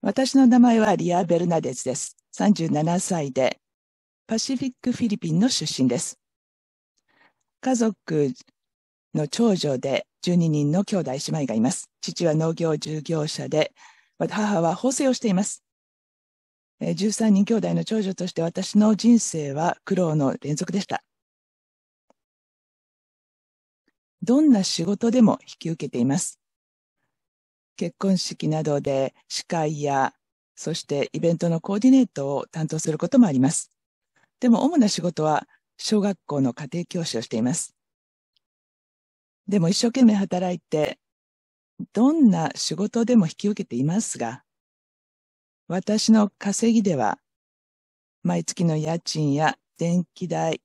私の名前はリア・ベルナデスです。37歳で、パシフィック・フィリピンの出身です。家族の長女で12人の兄弟姉妹がいます。父は農業従業者で、母は縫製をしています。13人兄弟の長女として私の人生は苦労の連続でした。どんな仕事でも引き受けています。結婚式などで司会や、そしてイベントのコーディネートを担当することもあります。でも主な仕事は小学校の家庭教師をしています。でも一生懸命働いて、どんな仕事でも引き受けていますが、私の稼ぎでは、毎月の家賃や電気代、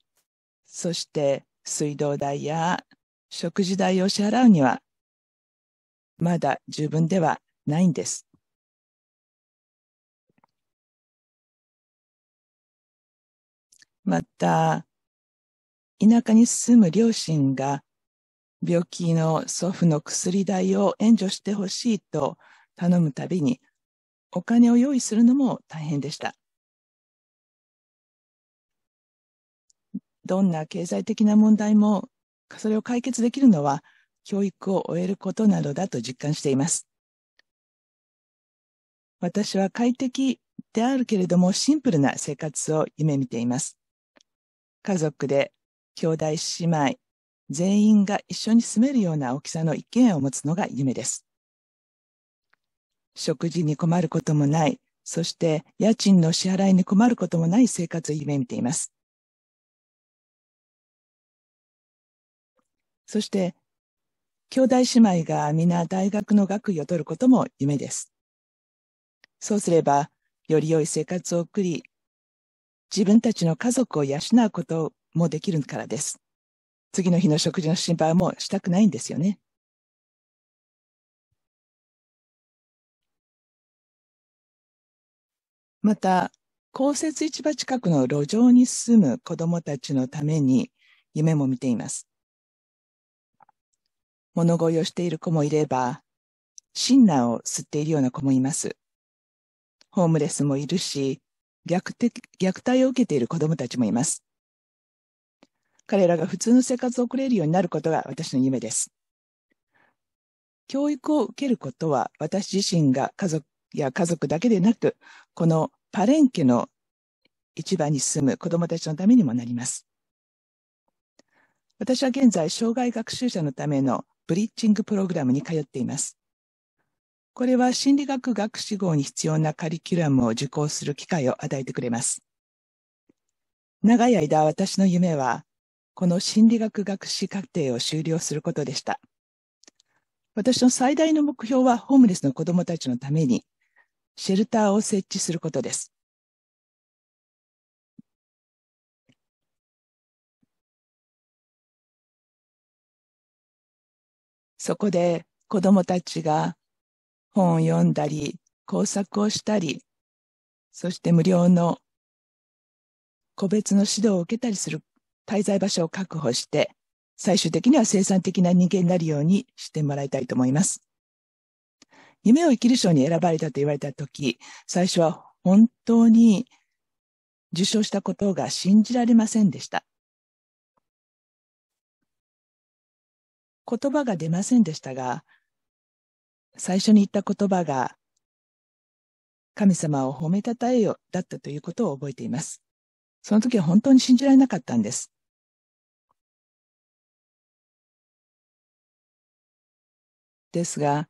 そして水道代や食事代を支払うにはまだ十分ではないんです。また、田舎に住む両親が病気の祖父の薬代を援助してほしいと頼むたびに、お金を用意するのも大変でした。どんな経済的な問題も、それを解決できるのは教育を終えることなどだと実感しています。私は快適であるけれどもシンプルな生活を夢見ています。家族で兄弟姉妹全員が一緒に住めるような大きさの一軒家を持つのが夢です。食事に困ることもない、そして家賃の支払いに困ることもない生活を夢見ています。そして兄弟姉妹が皆大学の学位を取ることも夢です。そうすれば、より良い生活を送り、自分たちの家族を養うこともできるからです。次の日の食事の心配もしたくないんですよね。また、公設市場近くの路上に住む子供たちのために夢も見ています。物乞いをしている子もいれば、シンナーを吸っているような子もいます。ホームレスもいるし、虐待を受けている子供たちもいます。彼らが普通の生活を送れるようになることが私の夢です。教育を受けることは私自身が家族や家族だけでなく、このパレンケの市場に住む子供たちのためにもなります。私は現在、障害学習者のためのブリッジングプログラムに通っています。これは心理学学士号に必要なカリキュラムを受講する機会を与えてくれます。長い間私の夢は、この心理学学士課程を修了することでした。私の最大の目標はホームレスの子供たちのためにシェルターを設置することです。そこで子供たちが本を読んだり、工作をしたり、そして無料の個別の指導を受けたりする滞在場所を確保して、最終的には生産的な人間になるようにしてもらいたいと思います。夢を生きる賞に選ばれたと言われたとき、最初は本当に受賞したことが信じられませんでした。言葉が出ませんでしたが、最初に言った言葉が、神様を褒めたたえよだったということを覚えています。その時は本当に信じられなかったんです。ですが、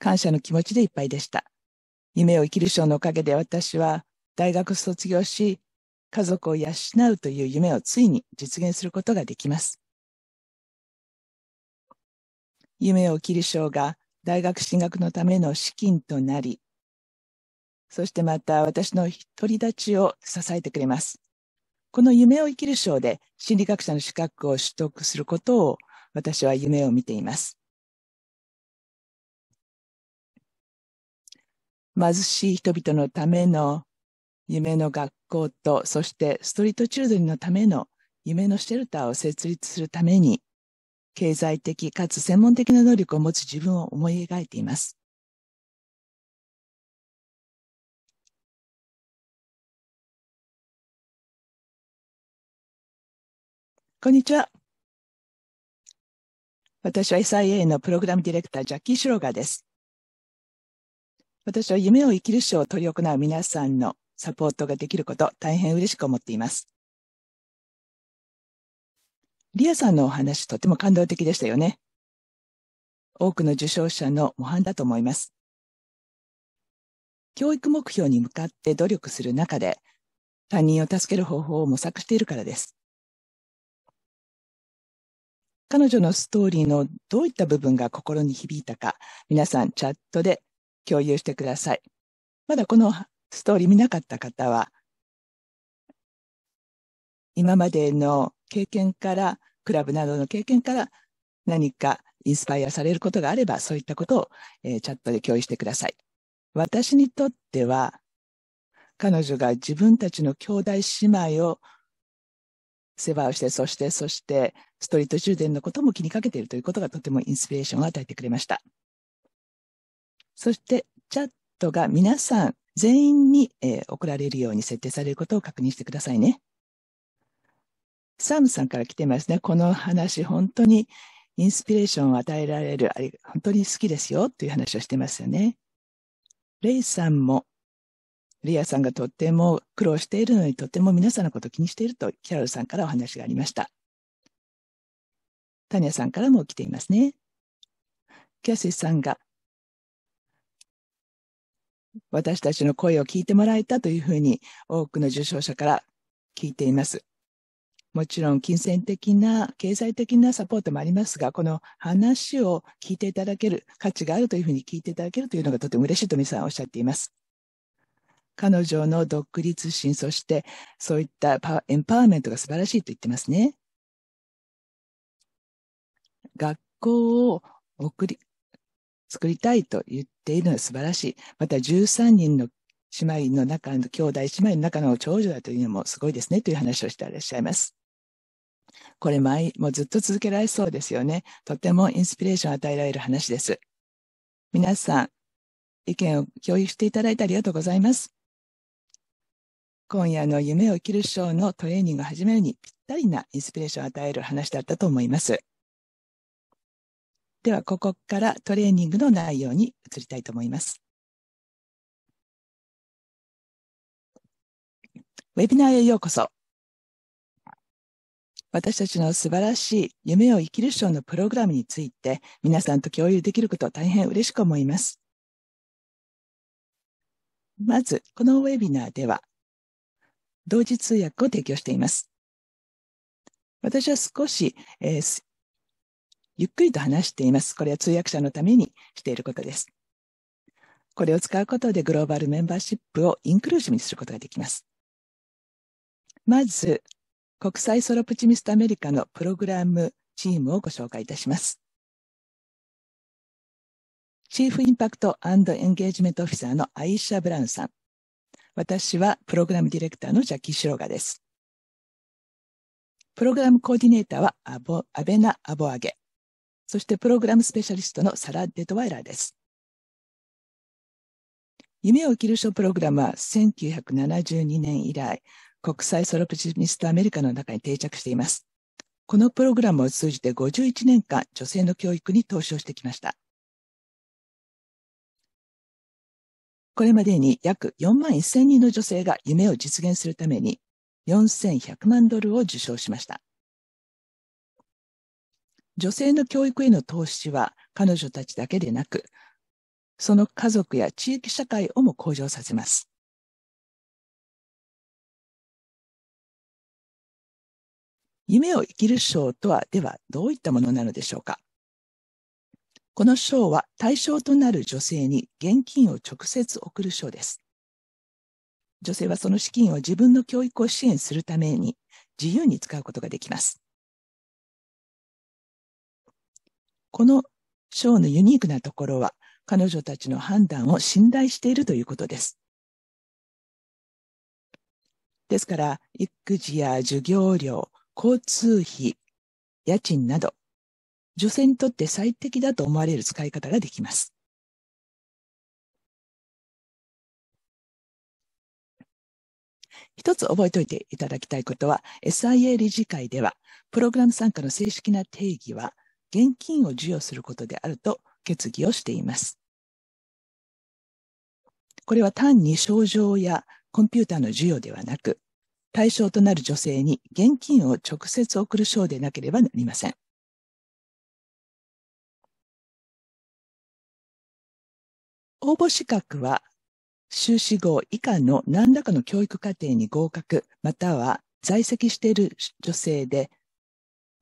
感謝の気持ちでいっぱいでした。夢を生きる賞のおかげで私は大学卒業し、家族を養うという夢をついに実現することができます。夢を切り賞が大学進学のための資金となり、そしてまた私の独り立ちを支えてくれます。この夢を生きる賞で心理学者の資格を取得することを私は夢を見ています。貧しい人々のための夢の学校と、そしてストリートチュードリーのための夢のシェルターを設立するために、経済的かつ専門的な能力を持つ自分を思い描いています。こんにちは。私は SIA のプログラムディレクター、ジャッキー・シュローガーです。私は夢を生きる賞を取り行う皆さんのサポートができること、大変嬉しく思っています。リアさんのお話とても感動的でしたよね。多くの受賞者の模範だと思います。教育目標に向かって努力する中で、他人を助ける方法を模索しているからです。彼女のストーリーのどういった部分が心に響いたか、皆さんチャットで共有してください。まだこのストーリー見なかった方は、今までの経験からクラブなどの経験から何かインスパイアされることがあれば、そういったことを、えー、チャットで共有してください。私にとっては、彼女が自分たちの兄弟姉妹を世話をして、そして、そして、ストリート充電のことも気にかけているということがとてもインスピレーションを与えてくれました。そして、チャットが皆さん全員に、えー、送られるように設定されることを確認してくださいね。サムさんから来てますね。この話、本当にインスピレーションを与えられる、本当に好きですよという話をしてますよね。レイさんも、リアさんがとっても苦労しているのにとっても皆さんのことを気にしていると、キャロルさんからお話がありました。タニアさんからも来ていますね。キャシーさんが、私たちの声を聞いてもらえたというふうに多くの受賞者から聞いています。もちろん金銭的な、経済的なサポートもありますが、この話を聞いていただける、価値があるというふうに聞いていただけるというのがとても嬉しいと皆さんおっしゃっています。彼女の独立心、そしてそういったエンパワーメントが素晴らしいと言ってますね。学校を送り、作りたいと言っているのは素晴らしい。また13人の姉妹の中の、兄弟姉妹の中の長女だというのもすごいですねという話をしていらっしゃいます。これ毎、もうずっと続けられそうですよね。とてもインスピレーションを与えられる話です。皆さん、意見を共有していただいてありがとうございます。今夜の夢を生きるショーのトレーニングを始めるにぴったりなインスピレーションを与える話だったと思います。では、ここからトレーニングの内容に移りたいと思います。ウェビナーへようこそ。私たちの素晴らしい夢を生きる賞のプログラムについて皆さんと共有できること大変嬉しく思います。まず、このウェビナーでは、同時通訳を提供しています。私は少し、えー、ゆっくりと話しています。これは通訳者のためにしていることです。これを使うことでグローバルメンバーシップをインクルーシブにすることができます。まず、国際ソロプチミストアメリカのプログラムチームをご紹介いたします。チーフインパクトエンゲージメントオフィサーのアイシャ・ブラウンさん。私はプログラムディレクターのジャッキー・シロガです。プログラムコーディネーターはアボアベナ・アボアゲ。そしてプログラムスペシャリストのサラ・デトワイラーです。夢を生きる賞プログラムは1972年以来、国際ソロプジミストアメリカの中に定着しています。このプログラムを通じて51年間女性の教育に投資をしてきました。これまでに約4万1000人の女性が夢を実現するために4100万ドルを受賞しました。女性の教育への投資は彼女たちだけでなく、その家族や地域社会をも向上させます。夢を生きる章とは、ではどういったものなのでしょうかこの章は対象となる女性に現金を直接送る章です。女性はその資金を自分の教育を支援するために自由に使うことができます。この章のユニークなところは、彼女たちの判断を信頼しているということです。ですから、育児や授業料、交通費、家賃など、女性にとって最適だと思われる使い方ができます。一つ覚えておいていただきたいことは、SIA 理事会では、プログラム参加の正式な定義は、現金を授与することであると決議をしています。これは単に症状やコンピューターの授与ではなく、対象となる女性に現金を直接送る賞でなければなりません。応募資格は修士号以下の何らかの教育課程に合格、または在籍している女性で、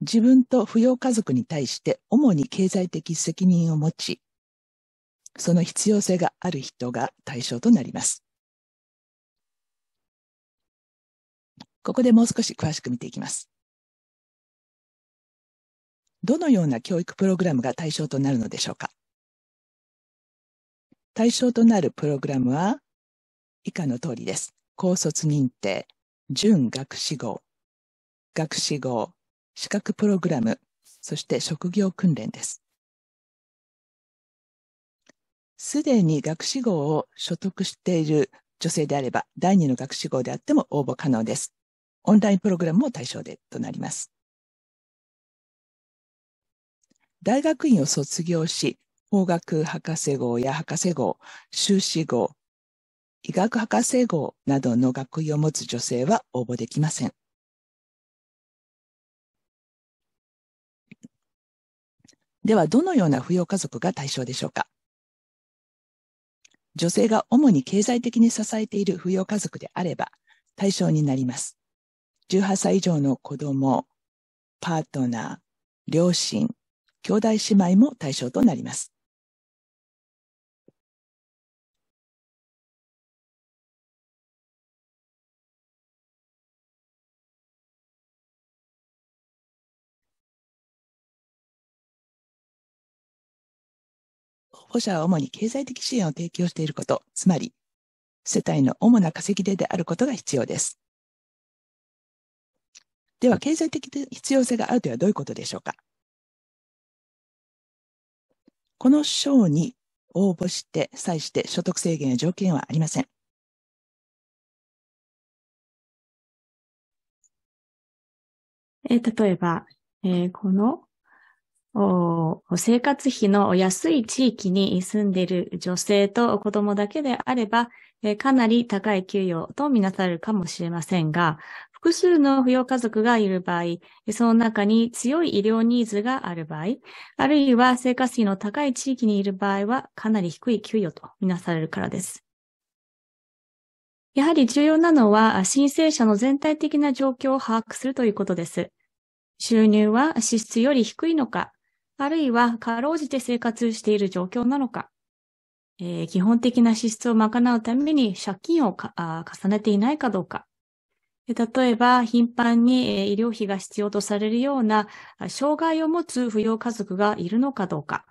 自分と扶養家族に対して主に経済的責任を持ち、その必要性がある人が対象となります。ここでもう少し詳しく見ていきます。どのような教育プログラムが対象となるのでしょうか対象となるプログラムは以下の通りです。高卒認定、準学士号、学士号、資格プログラム、そして職業訓練です。すでに学士号を所得している女性であれば、第二の学士号であっても応募可能です。オンラインプログラムも対象でとなります。大学院を卒業し、法学博士号や博士号、修士号、医学博士号などの学位を持つ女性は応募できません。では、どのような扶養家族が対象でしょうか女性が主に経済的に支えている扶養家族であれば対象になります。18歳以上の子供、パートナー、両親、兄弟姉妹も対象となります。保護者は主に経済的支援を提供していること、つまり世帯の主な稼ぎ手であることが必要です。では、経済的必要性があるとはどういうことでしょうかこの章に応募して、際して所得制限や条件はありません。えー、例えば、えー、このお生活費の安い地域に住んでいる女性と子供だけであれば、えー、かなり高い給与とみなされるかもしれませんが、複数の扶養家族がいる場合、その中に強い医療ニーズがある場合、あるいは生活費の高い地域にいる場合は、かなり低い給与とみなされるからです。やはり重要なのは、申請者の全体的な状況を把握するということです。収入は支出より低いのか、あるいはかろうじて生活している状況なのか、えー、基本的な支出を賄うために借金を重ねていないかどうか、例えば、頻繁に医療費が必要とされるような障害を持つ扶養家族がいるのかどうか、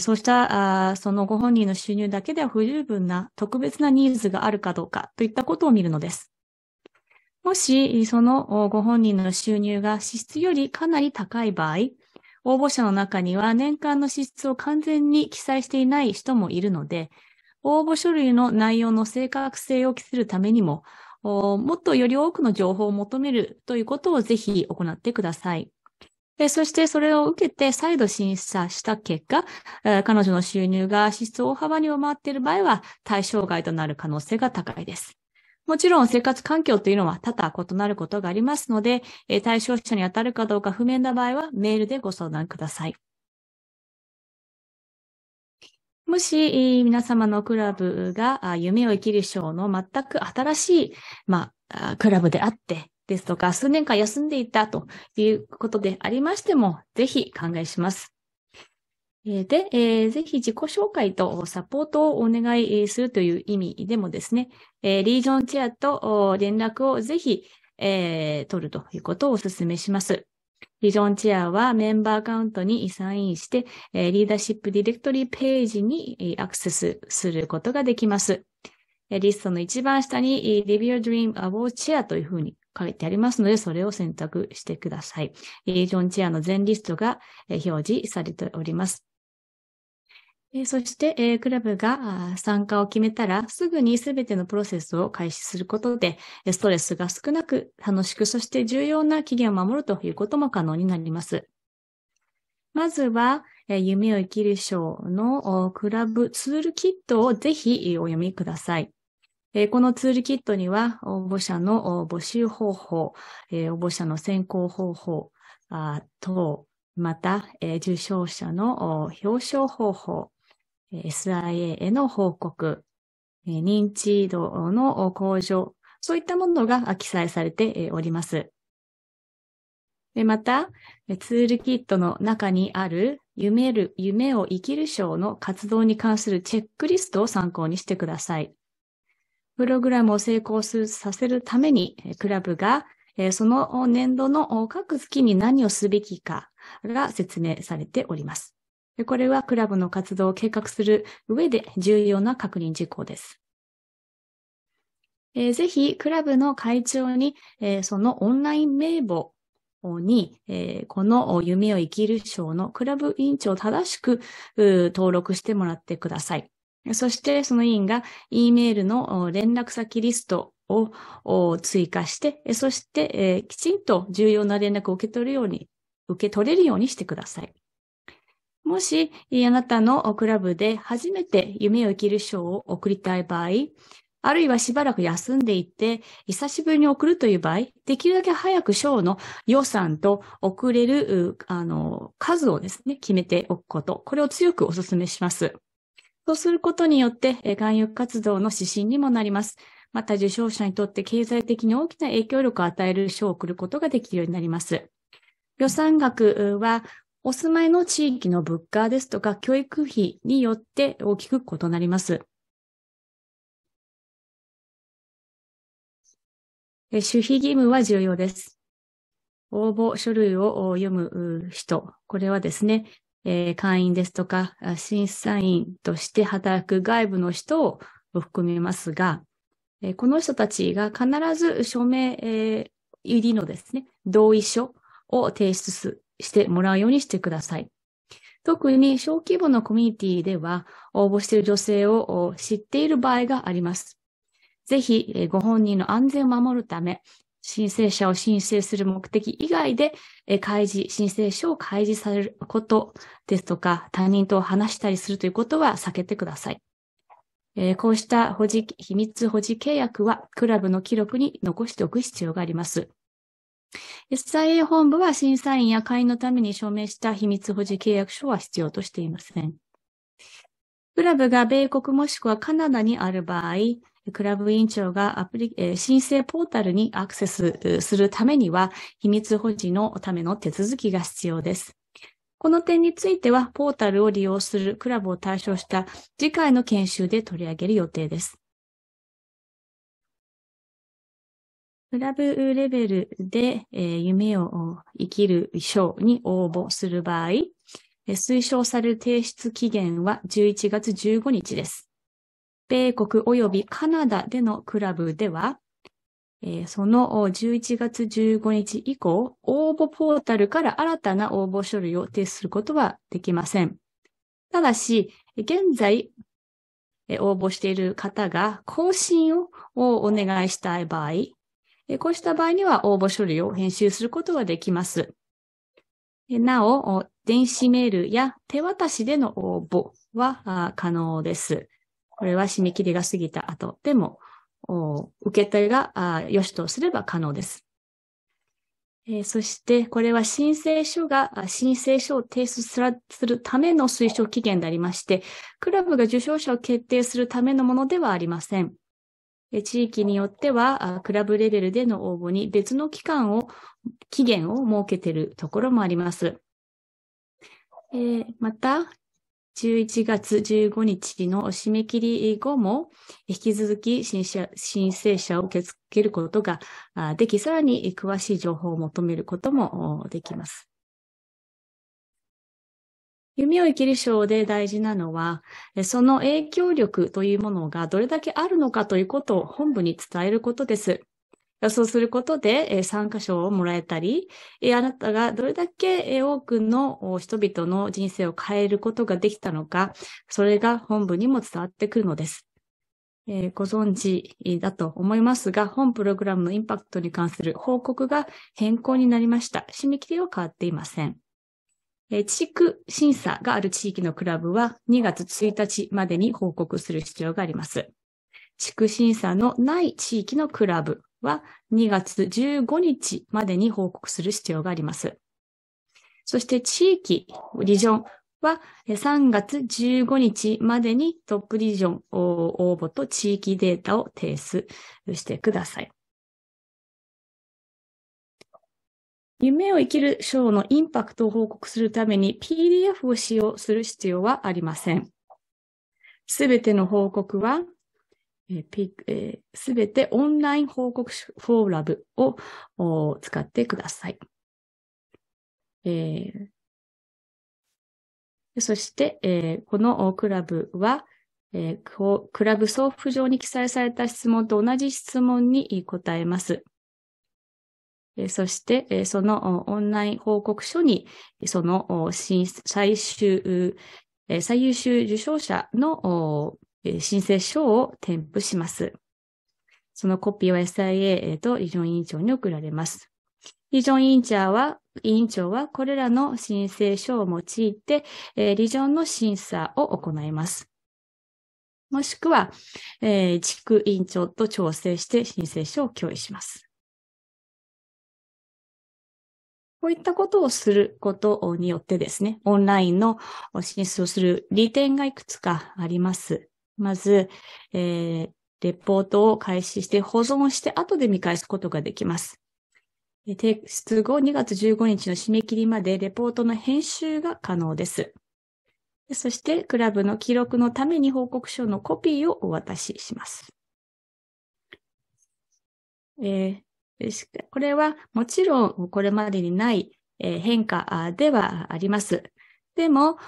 そうしたそのご本人の収入だけでは不十分な特別なニーズがあるかどうかといったことを見るのです。もし、そのご本人の収入が支出よりかなり高い場合、応募者の中には年間の支出を完全に記載していない人もいるので、応募書類の内容の正確性を期するためにも、もっとより多くの情報を求めるということをぜひ行ってください。でそしてそれを受けて再度審査した結果、彼女の収入が支出を大幅に上回っている場合は対象外となる可能性が高いです。もちろん生活環境というのは多々異なることがありますので、対象者に当たるかどうか不明な場合はメールでご相談ください。もし、皆様のクラブが夢を生きる賞の全く新しい、まあ、クラブであって、ですとか、数年間休んでいたということでありましても、ぜひ考えします。で、えー、ぜひ自己紹介とサポートをお願いするという意味でもですね、えー、リージョンチェアと連絡をぜひ、えー、取るということをお勧めします。ビジョンチェアはメンバーアカウントにサインして、リーダーシップディレクトリーページにアクセスすることができます。リストの一番下に Live Your Dream Award Chair というふうに書いてありますので、それを選択してください。ビジョンチェアの全リストが表示されております。えそして、えクラブが参加を決めたら、すぐにすべてのプロセスを開始することで、ストレスが少なく、楽しく、そして重要な期限を守るということも可能になります。まずは、え夢を生きる賞のクラブツールキットをぜひお読みください。えこのツールキットには、応募者の募集方法、え応募者の選考方法あ等、また、え受賞者の表彰方法、SIA への報告、認知度の向上、そういったものが記載されております。また、ツールキットの中にある夢る夢を生きる賞の活動に関するチェックリストを参考にしてください。プログラムを成功させるために、クラブがその年度の各月に何をすべきかが説明されております。でこれはクラブの活動を計画する上で重要な確認事項です。えー、ぜひ、クラブの会長に、えー、そのオンライン名簿に、えー、この夢を生きる賞のクラブ委員長を正しく登録してもらってください。そして、その委員が E メールの連絡先リストを追加して、そして、えー、きちんと重要な連絡を受け取るように、受け取れるようにしてください。もし、あなたのクラブで初めて夢を生きる賞を送りたい場合、あるいはしばらく休んでいて、久しぶりに送るという場合、できるだけ早く賞の予算と送れる、あの、数をですね、決めておくこと。これを強くお勧めします。そうすることによって、勧誘活動の指針にもなります。また受賞者にとって経済的に大きな影響力を与える賞を送ることができるようになります。予算額はお住まいの地域の物価ですとか教育費によって大きく異なります。守秘義務は重要です。応募書類を読む人、これはですね、え会員ですとか審査員として働く外部の人を含めますが、えこの人たちが必ず署名、え入りのですね、同意書を提出すしてもらうようにしてください。特に小規模のコミュニティでは応募している女性を知っている場合があります。ぜひ、ご本人の安全を守るため、申請者を申請する目的以外で、開示、申請書を開示されることですとか、他人と話したりするということは避けてください。こうした保持、秘密保持契約は、クラブの記録に残しておく必要があります。SIA 本部は審査員や会員のために署名した秘密保持契約書は必要としていません。クラブが米国もしくはカナダにある場合、クラブ委員長がアプリ、申請ポータルにアクセスするためには、秘密保持のための手続きが必要です。この点については、ポータルを利用するクラブを対象した次回の研修で取り上げる予定です。クラブレベルで、えー、夢を生きる賞に応募する場合、えー、推奨される提出期限は11月15日です。米国及びカナダでのクラブでは、えー、その11月15日以降、応募ポータルから新たな応募書類を提出することはできません。ただし、現在、応募している方が更新をお願いしたい場合、こうした場合には応募書類を編集することができます。なお、電子メールや手渡しでの応募は可能です。これは締め切りが過ぎた後でも、受け手が良しとすれば可能です。そして、これは申請書が、申請書を提出するための推奨期限でありまして、クラブが受賞者を決定するためのものではありません。地域によっては、クラブレベルでの応募に別の期間を、期限を設けているところもあります。えー、また、11月15日の締め切り後も、引き続き申請者を受け付けることができ、さらに詳しい情報を求めることもできます。弓を生きる章で大事なのは、その影響力というものがどれだけあるのかということを本部に伝えることです。そうすることで参加賞をもらえたり、あなたがどれだけ多くの人々の人生を変えることができたのか、それが本部にも伝わってくるのです。ご存知だと思いますが、本プログラムのインパクトに関する報告が変更になりました。締め切りは変わっていません。え地区審査がある地域のクラブは2月1日までに報告する必要があります。地区審査のない地域のクラブは2月15日までに報告する必要があります。そして地域、リジョンは3月15日までにトップリジョン応募と地域データを提出してください。夢を生きる章のインパクトを報告するために PDF を使用する必要はありません。すべての報告は、すべてオンライン報告フォーラブを使ってください。えー、そして、えー、このクラブは、えー、クラブ送付上に記載された質問と同じ質問に答えます。そして、そのオンライン報告書に、その最終、最優秀受賞者の申請書を添付します。そのコピーは SIA と理論委員長に送られます。理事委員長は、委員長はこれらの申請書を用いて、理論の審査を行います。もしくは、地区委員長と調整して申請書を共有します。こういったことをすることによってですね、オンラインの進出をする利点がいくつかあります。まず、えー、レポートを開始して保存して後で見返すことができます。提出後2月15日の締め切りまでレポートの編集が可能です。そして、クラブの記録のために報告書のコピーをお渡しします。えー、これはもちろんこれまでにない変化ではあります。でも、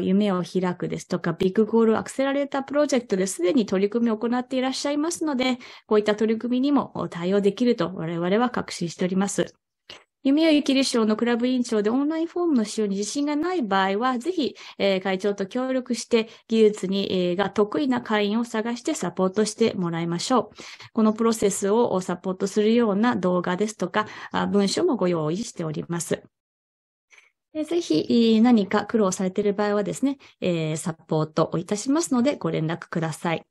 夢を開くですとか、ビッグゴールアクセラレータープロジェクトですでに取り組みを行っていらっしゃいますので、こういった取り組みにも対応できると我々は確信しております。弓矢ゆきり賞のクラブ委員長でオンラインフォームの使用に自信がない場合は、ぜひ、えー、会長と協力して、技術に、えー、が得意な会員を探してサポートしてもらいましょう。このプロセスをサポートするような動画ですとか、あ文書もご用意しております。ぜひ何か苦労されている場合はですね、えー、サポートをいたしますのでご連絡ください。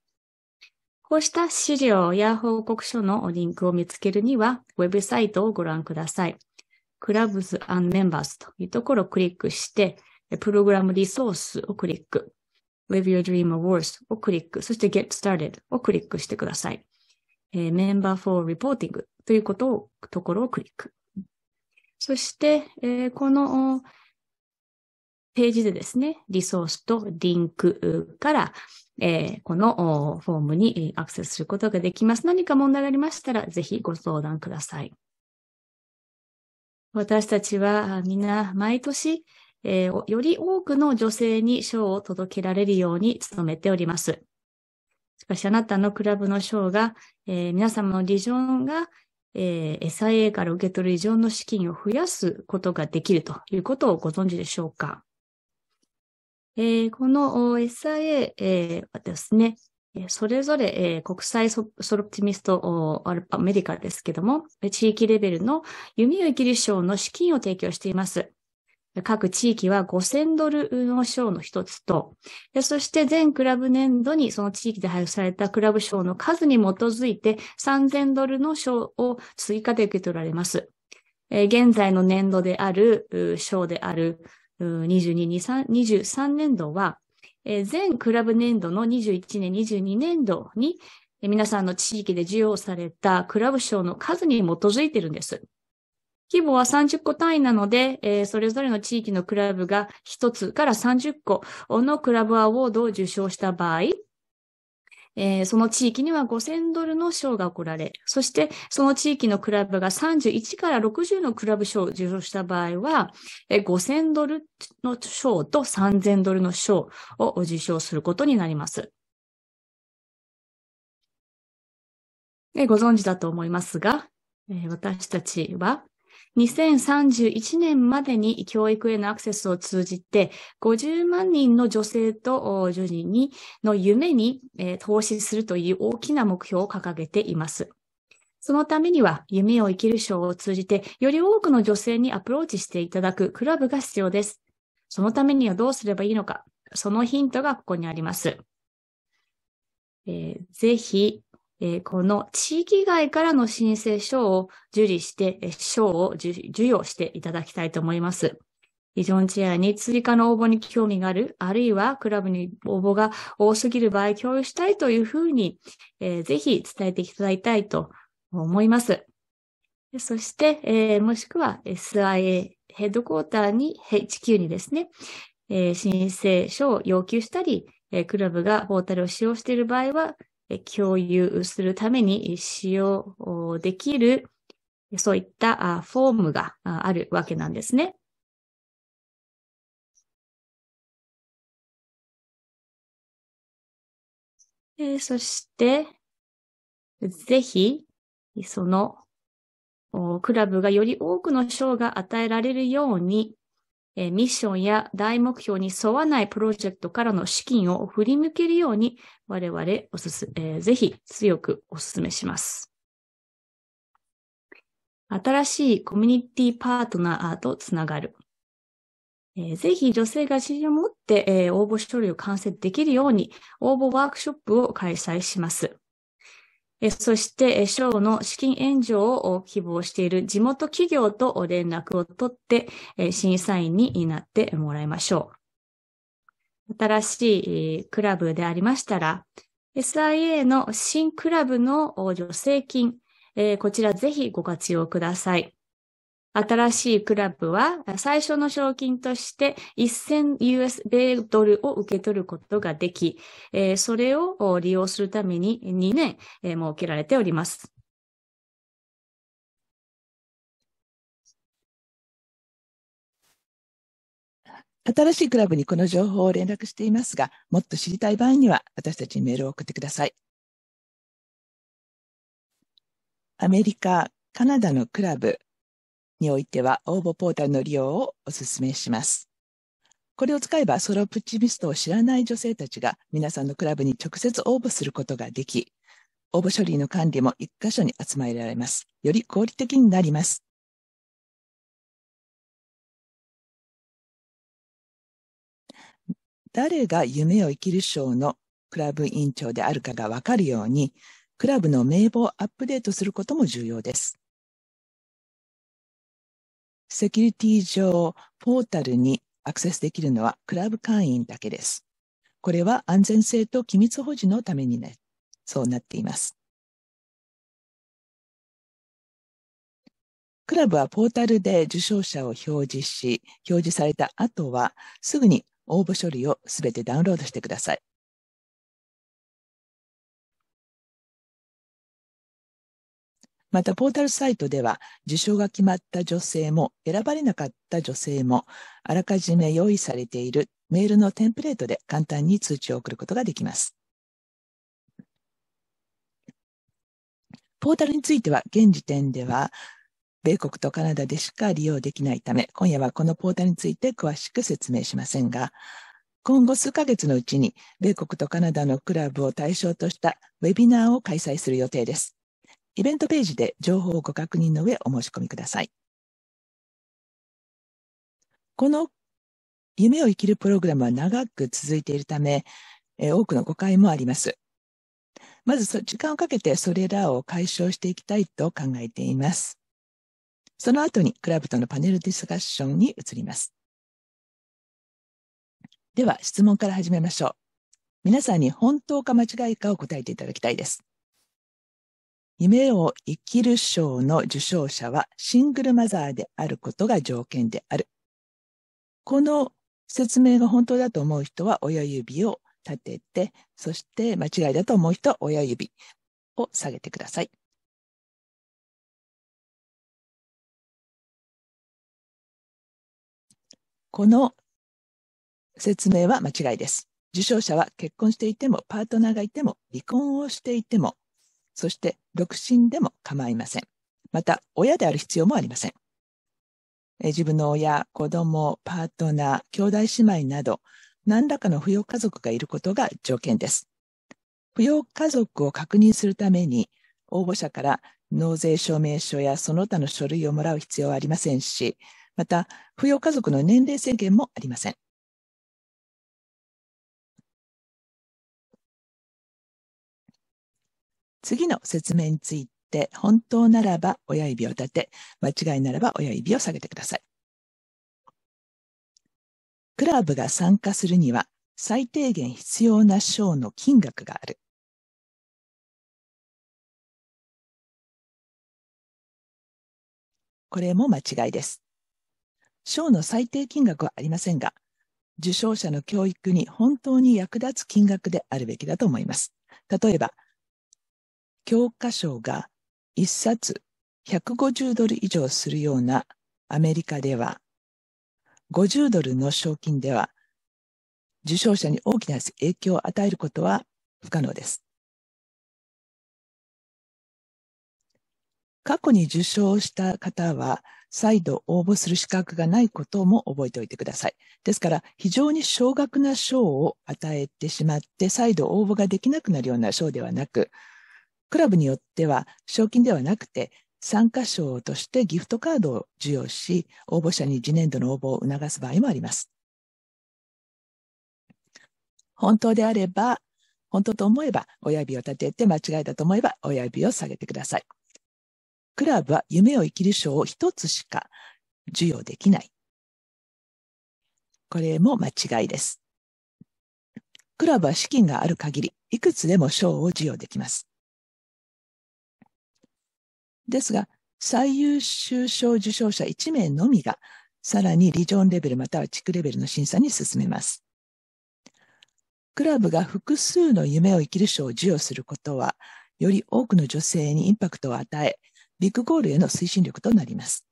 こうした資料や報告書のリンクを見つけるには、ウェブサイトをご覧ください。Clubs and Members というところをクリックして、プログラムリソースをクリック、v e Your Dream Awards をクリック、そして Get Started をクリックしてください。えー、Member for Reporting ということを、ところをクリック。そして、えー、このページでですね、リソースとリンクから、えー、このフォームにアクセスすることができます。何か問題がありましたら、ぜひご相談ください。私たちは皆毎年、えー、より多くの女性に賞を届けられるように努めております。しかしあなたのクラブの賞が、えー、皆様のビジョンが、えー、SIA から受け取る以上の資金を増やすことができるということをご存知でしょうか、えー、この SIA、えー、ですね、それぞれ、えー、国際ソソロプティミストアメリカですけども、地域レベルの弓を生きる賞の資金を提供しています。各地域は5000ドルの賞の一つと、そして全クラブ年度にその地域で配布されたクラブ賞の数に基づいて3000ドルの賞を追加で受け取られます。現在の年度である賞である22、23年度はえー、全クラブ年度の21年、22年度に、えー、皆さんの地域で授与されたクラブ賞の数に基づいてるんです。規模は30個単位なので、えー、それぞれの地域のクラブが1つから30個のクラブアワードを受賞した場合、えー、その地域には5000ドルの賞が贈られ、そしてその地域のクラブが31から60のクラブ賞を受賞した場合は、えー、5000ドルの賞と3000ドルの賞を受賞することになります。ご存知だと思いますが、えー、私たちは2031年までに教育へのアクセスを通じて、50万人の女性と女児にの夢に、え投資するという大きな目標を掲げています。そのためには、夢を生きる賞を通じて、より多くの女性にアプローチしていただくクラブが必要です。そのためにはどうすればいいのか、そのヒントがここにあります。えー、ぜひ、えー、この地域外からの申請書を受理して、賞を授与していただきたいと思います。依存ェアに追加の応募に興味がある、あるいはクラブに応募が多すぎる場合共有したいというふうに、えー、ぜひ伝えていただきたいと思います。そして、えー、もしくは SIA ヘッドクォーターに、HQ にですね、えー、申請書を要求したり、えクラブがポータルを使用している場合は、共有するために使用できる、そういったフォームがあるわけなんですね。えそして、ぜひ、その、クラブがより多くの賞が与えられるように、えー、ミッションや大目標に沿わないプロジェクトからの資金を振り向けるように、我々おすす、えー、ぜひ強くお勧めします。新しいコミュニティパートナーとつながる。えー、ぜひ女性が自信を持って、えー、応募書類を完成できるように応募ワークショップを開催します。そして、省の資金援助を希望している地元企業と連絡を取って、審査員になってもらいましょう。新しいクラブでありましたら、SIA の新クラブの助成金、こちらぜひご活用ください。新しいクラブは最初の賞金として1000 US 米ドルを受け取ることができ、それを利用するために2年設けられております。新しいクラブにこの情報を連絡していますが、もっと知りたい場合には私たちにメールを送ってください。アメリカ、カナダのクラブ、においては応募ポータルの利用をお勧めします。これを使えばソロプチミストを知らない女性たちが皆さんのクラブに直接応募することができ、応募処理の管理も一箇所に集まられます。より合理的になります。誰が夢を生きる賞のクラブ委員長であるかがわかるように、クラブの名簿をアップデートすることも重要です。セキュリティ上、ポータルにアクセスできるのはクラブ会員だけです。これは安全性と機密保持のためにね、そうなっています。クラブはポータルで受賞者を表示し、表示された後は、すぐに応募書類をすべてダウンロードしてください。また、ポータルサイトでは、受賞が決まった女性も、選ばれなかった女性も、あらかじめ用意されているメールのテンプレートで簡単に通知を送ることができます。ポータルについては、現時点では、米国とカナダでしか利用できないため、今夜はこのポータルについて詳しく説明しませんが、今後数ヶ月のうちに、米国とカナダのクラブを対象としたウェビナーを開催する予定です。イベントページで情報をご確認の上お申し込みください。この夢を生きるプログラムは長く続いているため、多くの誤解もあります。まず、時間をかけてそれらを解消していきたいと考えています。その後にクラブとのパネルディスカッションに移ります。では、質問から始めましょう。皆さんに本当か間違いかを答えていただきたいです。夢を生きる賞の受賞者はシングルマザーであることが条件である。この説明が本当だと思う人は親指を立てて、そして間違いだと思う人は親指を下げてください。この説明は間違いです。受賞者は結婚していても、パートナーがいても、離婚をしていても、そして独身でも構いません。また、親である必要もありません。自分の親、子供、パートナー、兄弟姉妹など、何らかの扶養家族がいることが条件です。扶養家族を確認するために、応募者から納税証明書やその他の書類をもらう必要はありませんし、また、扶養家族の年齢制限もありません。次の説明について、本当ならば親指を立て、間違いならば親指を下げてください。クラブが参加するには、最低限必要な賞の金額がある。これも間違いです。賞の最低金額はありませんが、受賞者の教育に本当に役立つ金額であるべきだと思います。例えば、教科書が一冊150ドル以上するようなアメリカでは、50ドルの賞金では、受賞者に大きな影響を与えることは不可能です。過去に受賞した方は、再度応募する資格がないことも覚えておいてください。ですから、非常に少額な賞を与えてしまって、再度応募ができなくなるような賞ではなく、クラブによっては賞金ではなくて参加賞としてギフトカードを授与し、応募者に次年度の応募を促す場合もあります。本当であれば、本当と思えば親指を立てて間違いだと思えば親指を下げてください。クラブは夢を生きる賞を一つしか授与できない。これも間違いです。クラブは資金がある限り、いくつでも賞を授与できます。ですが、最優秀賞受賞者1名のみが、さらにリジョンレベルまたは地区レベルの審査に進めます。クラブが複数の夢を生きる賞を授与することは、より多くの女性にインパクトを与え、ビッグゴールへの推進力となります。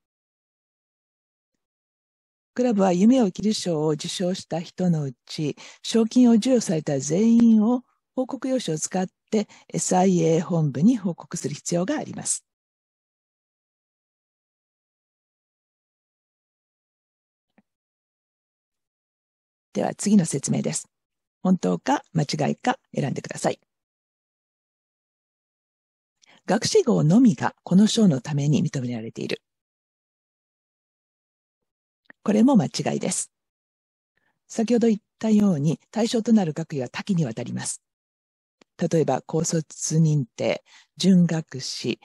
クラブは夢を生きる賞を受賞した人のうち、賞金を授与された全員を報告用紙を使って SIA 本部に報告する必要があります。では次の説明です。本当か間違いか選んでください。学士号のみがこの章のために認められている。これも間違いです。先ほど言ったように対象となる学位は多岐にわたります。例えば、高卒認定、準学士、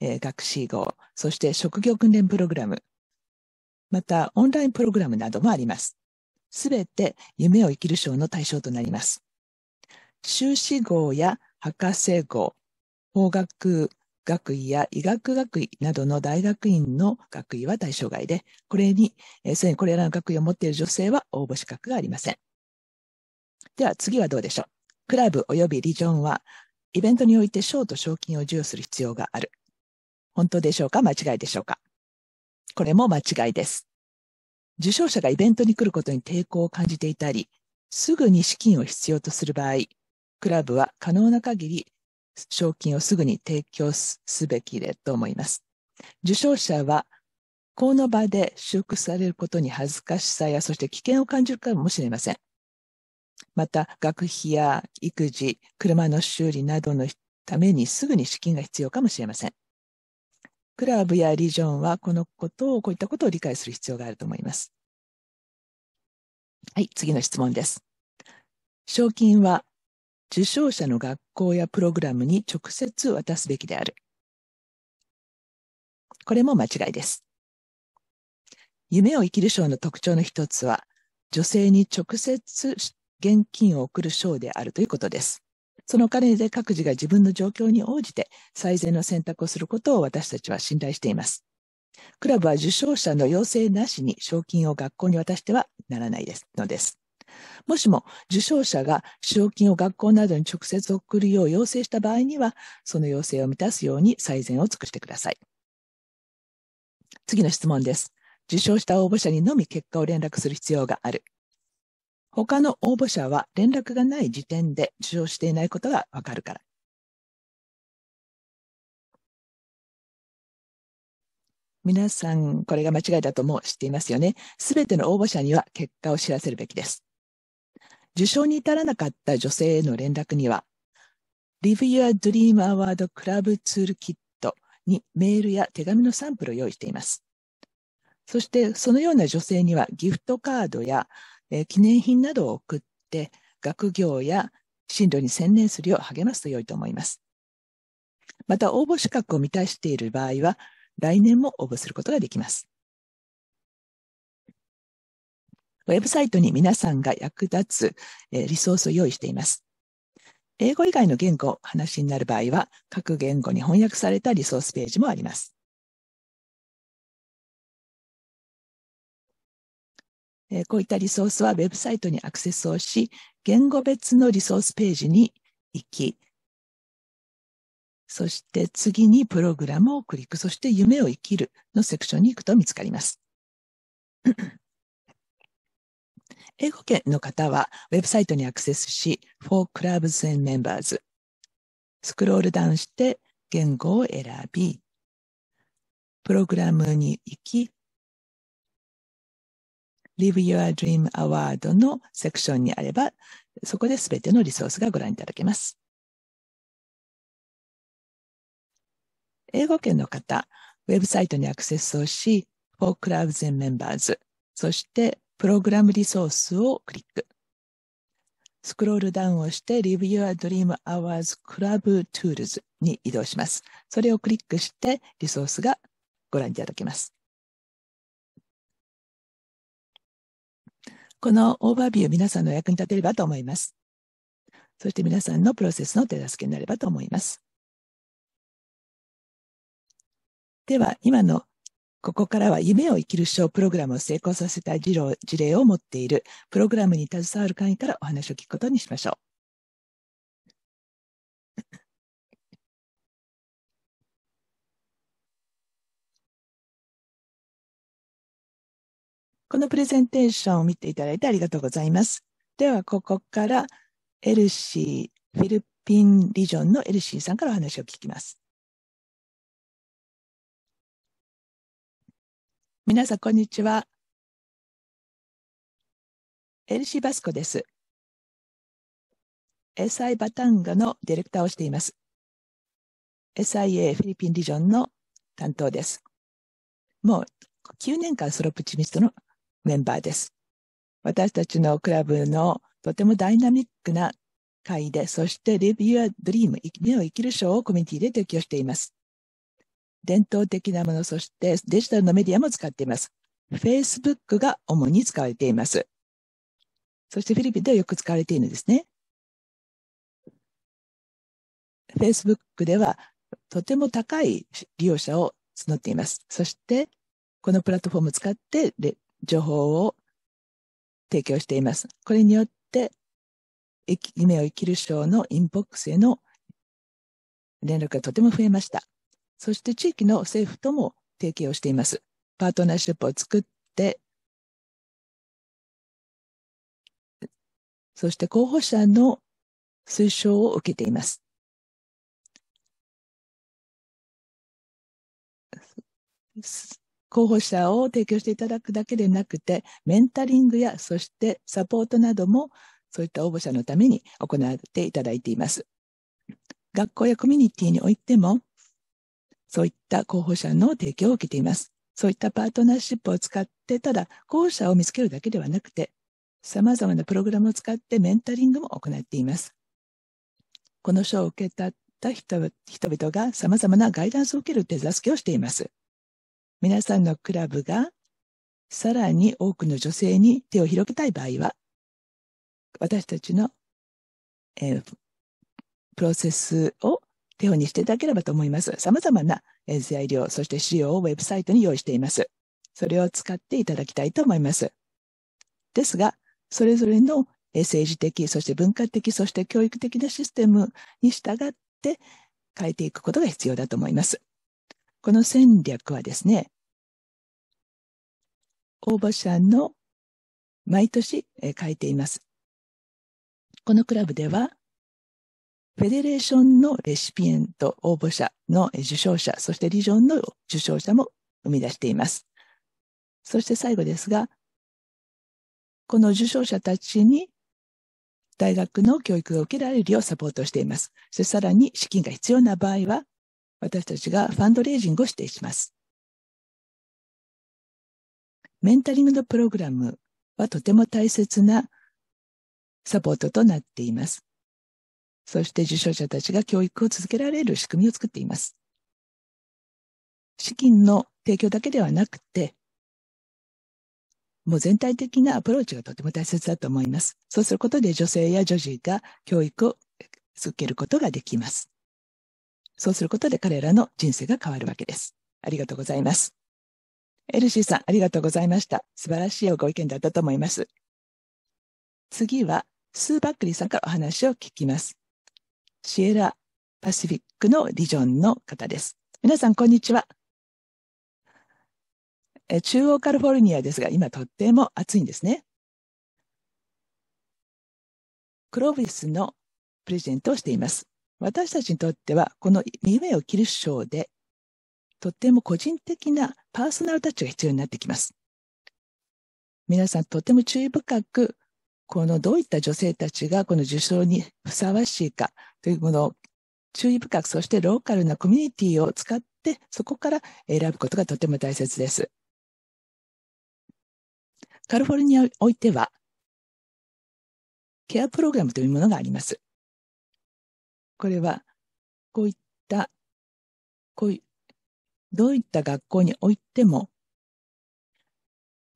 えー、学士号、そして職業訓練プログラム、またオンラインプログラムなどもあります。すべて夢を生きる賞の対象となります。修士号や博士号、法学学位や医学学位などの大学院の学位は対象外で、これに、す、で、にこれらの学位を持っている女性は応募資格がありません。では次はどうでしょう。クラブ及びリジョンは、イベントにおいて賞と賞金を授与する必要がある。本当でしょうか間違いでしょうかこれも間違いです。受賞者がイベントに来ることに抵抗を感じていたり、すぐに資金を必要とする場合、クラブは可能な限り賞金をすぐに提供すべきでと思います。受賞者は、この場で祝福されることに恥ずかしさや、そして危険を感じるかもしれません。また、学費や育児、車の修理などのためにすぐに資金が必要かもしれません。クラブやリジョンはこのことを、こういったことを理解する必要があると思います。はい、次の質問です。賞金は受賞者の学校やプログラムに直接渡すべきである。これも間違いです。夢を生きる賞の特徴の一つは、女性に直接現金を送る賞であるということです。その彼で各自が自分の状況に応じて最善の選択をすることを私たちは信頼しています。クラブは受賞者の要請なしに賞金を学校に渡してはならないですのです。もしも受賞者が賞金を学校などに直接送るよう要請した場合には、その要請を満たすように最善を尽くしてください。次の質問です。受賞した応募者にのみ結果を連絡する必要がある。他の応募者は連絡がない時点で受賞していないことがわかるから。皆さん、これが間違いだとも知っていますよね。すべての応募者には結果を知らせるべきです。受賞に至らなかった女性への連絡には、Live Your Dream Award Club Toolkit にメールや手紙のサンプルを用意しています。そして、そのような女性にはギフトカードやえー、記念品などを送って、学業や進路に専念するよう励ますと良いと思います。また、応募資格を満たしている場合は、来年も応募することができます。ウェブサイトに皆さんが役立つ、えリソースを用意しています。英語以外の言語を話になる場合は、各言語に翻訳されたリソースページもあります。えー、こういったリソースはウェブサイトにアクセスをし、言語別のリソースページに行き、そして次にプログラムをクリック、そして夢を生きるのセクションに行くと見つかります。英語圏の方はウェブサイトにアクセスし、for clubs and members スクロールダウンして言語を選び、プログラムに行き、Live Your Dream Award のセクションにあれば、そこで全てのリソースがご覧いただけます。英語圏の方、ウェブサイトにアクセスをし、for clubs and members、そしてプログラムリソースをクリック。スクロールダウンをして Live Your Dream Hours Club Tools に移動します。それをクリックしてリソースがご覧いただけます。このオーバービュー皆さんの役に立てればと思います。そして皆さんのプロセスの手助けになればと思います。では、今のここからは夢を生きる賞プログラムを成功させた事例を持っているプログラムに携わる会からお話を聞くことにしましょう。このプレゼンテーションを見ていただいてありがとうございます。では、ここからエルシー、フィリピンリジョンのエルシーさんからお話を聞きます。皆さん、こんにちは。エルシー・バスコです。SI バタンガのディレクターをしています。SIA フィリピンリジョンの担当です。もう9年間ソロプチミストのメンバーです。私たちのクラブのとてもダイナミックな会で、そして Live Your Dream、目を生きる賞をコミュニティで提供しています。伝統的なもの、そしてデジタルのメディアも使っています。Facebook が主に使われています。そしてフィリピンではよく使われているんですね。Facebook ではとても高い利用者を募っています。そして、このプラットフォームを使って情報を提供しています。これによって、夢を生きる賞のインボックスへの連絡がとても増えました。そして地域の政府とも提携をしています。パートナーシップを作って、そして候補者の推奨を受けています。候補者を提供していただくだけでなくて、メンタリングやそしてサポートなども、そういった応募者のために行っていただいています。学校やコミュニティにおいても、そういった候補者の提供を受けています。そういったパートナーシップを使って、ただ候補者を見つけるだけではなくて、様々なプログラムを使ってメンタリングも行っています。この賞を受けた人々が様々なガイダンスを受ける手助けをしています。皆さんのクラブがさらに多くの女性に手を広げたい場合は、私たちの、えー、プロセスを手本にしていただければと思います。様々な材料、そして資料をウェブサイトに用意しています。それを使っていただきたいと思います。ですが、それぞれの政治的、そして文化的、そして教育的なシステムに従って変えていくことが必要だと思います。この戦略はですね、応募者の毎年書いています。このクラブでは、フェデレーションのレシピエント、応募者の受賞者、そしてリジョンの受賞者も生み出しています。そして最後ですが、この受賞者たちに大学の教育が受けられるようサポートしています。そしてさらに資金が必要な場合は、私たちがファンドレイジングを指定します。メンタリングのプログラムはとても大切なサポートとなっています。そして受賞者たちが教育を続けられる仕組みを作っています。資金の提供だけではなくて、もう全体的なアプローチがとても大切だと思います。そうすることで女性や女児が教育を続けることができます。そうすることで彼らの人生が変わるわけです。ありがとうございます。エルシーさん、ありがとうございました。素晴らしいご意見だったと思います。次は、スー・バックリーさんからお話を聞きます。シエラ・パシフィックのリジョンの方です。皆さん、こんにちは。中央カルフォルニアですが、今とっても暑いんですね。クロービスのプレゼントをしています。私たちにとっては、この夢を切る章で、とっても個人的なパーソナルタッチが必要になってきます。皆さんとても注意深く、このどういった女性たちがこの受賞にふさわしいかというものを注意深く、そしてローカルなコミュニティを使って、そこから選ぶことがとても大切です。カリフォルニアにおいては、ケアプログラムというものがあります。これは、こういった、こうい、どういった学校においても、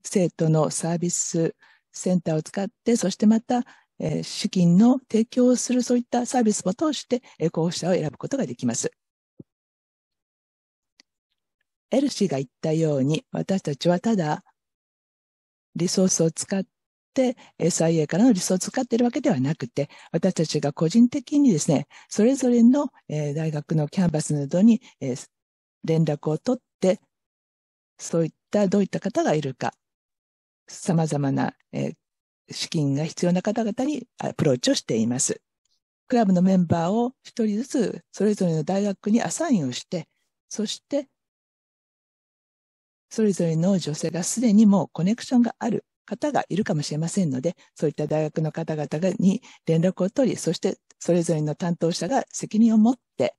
生徒のサービスセンターを使って、そしてまた、えー、資金の提供をするそういったサービスも通して、えー、候補者を選ぶことができます。エルシーが言ったように、私たちはただ、リソースを使っ SIA からのリソースを使っているわけではなくて、私たちが個人的にですね、それぞれの大学のキャンバスなどに連絡を取って、そういったどういった方がいるか、様々な資金が必要な方々にアプローチをしています。クラブのメンバーを一人ずつそれぞれの大学にアサインをして、そしてそれぞれの女性がすでにもうコネクションがある方がいるかもしれませんので、そういった大学の方々に連絡を取り、そしてそれぞれの担当者が責任を持って、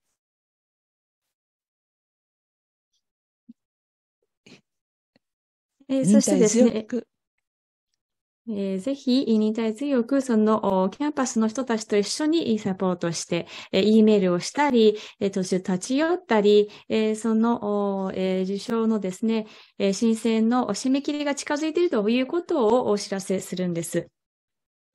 えー、そしてですね、えー、ぜひ、忍耐強く、その、キャンパスの人たちと一緒にサポートして、えー、E メールをしたり、えー、途中立ち寄ったり、えー、その、えー、受賞のですね、えー、申請の締め切りが近づいているということをお知らせするんです。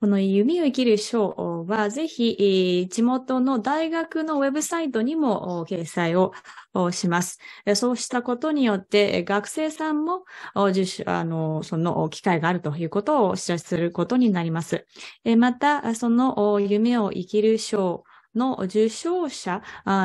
この弓を生きる賞は、ぜひ、地元の大学のウェブサイトにも掲載をします。そうしたことによって、学生さんも受賞、あの、その機会があるということをお知らせすることになります。また、その夢を生きる賞の受賞者